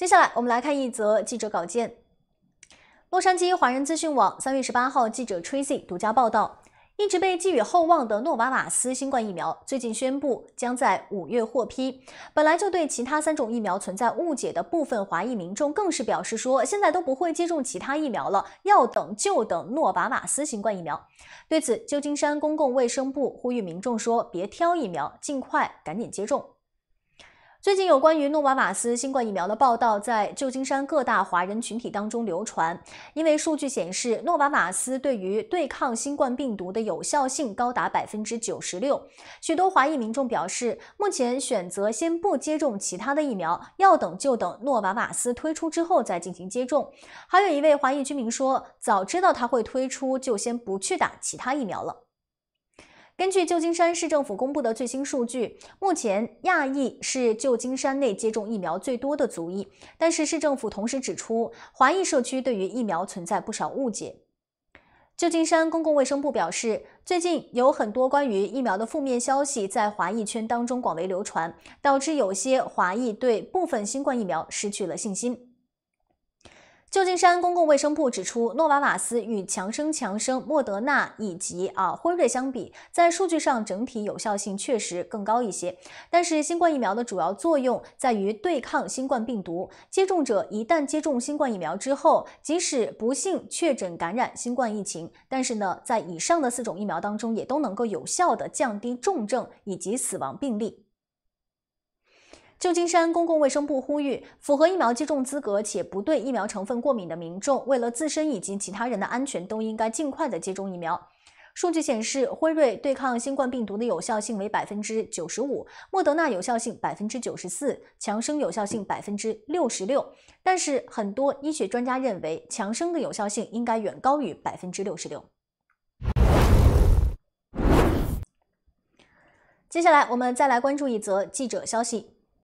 接下来我们来看一则记者稿件。洛杉矶华人资讯网三月十八号记者 Tracy 独家报道，一直被寄予厚望的诺瓦瓦斯新冠疫苗最近宣布将在五月获批。本来就对其他三种疫苗存在误解的部分华裔民众更是表示说，现在都不会接种其他疫苗了，要等就等诺瓦瓦斯新冠疫苗。对此，旧金山公共卫生部呼吁民众说，别挑疫苗，尽快赶紧接种。最近有关于诺瓦瓦斯新冠疫苗的报道，在旧金山各大华人群体当中流传。因为数据显示，诺瓦瓦斯对于对抗新冠病毒的有效性高达百分之九十六。许多华裔民众表示，目前选择先不接种其他的疫苗，要等就等诺瓦瓦斯推出之后再进行接种。还有一位华裔居民说，早知道他会推出，就先不去打其他疫苗了。根据旧金山市政府公布的最新数据，目前亚裔是旧金山内接种疫苗最多的族裔。但是市政府同时指出，华裔社区对于疫苗存在不少误解。旧金山公共卫生部表示，最近有很多关于疫苗的负面消息在华裔圈当中广为流传，导致有些华裔对部分新冠疫苗失去了信心。旧金山公共卫生部指出，诺瓦瓦斯与强生、强生、莫德纳以及啊辉瑞相比，在数据上整体有效性确实更高一些。但是，新冠疫苗的主要作用在于对抗新冠病毒。接种者一旦接种新冠疫苗之后，即使不幸确诊感染新冠疫情，但是呢，在以上的四种疫苗当中，也都能够有效的降低重症以及死亡病例。旧金山公共卫生部呼吁，符合疫苗接种资格且不对疫苗成分过敏的民众，为了自身以及其他人的安全，都应该尽快的接种疫苗。数据显示，辉瑞对抗新冠病毒的有效性为百分之九十五，莫德纳有效性百分之九十四，强生有效性百分之六十六。但是，很多医学专家认为，强生的有效性应该远高于百分之六十六。接下来，我们再来关注一则记者消息。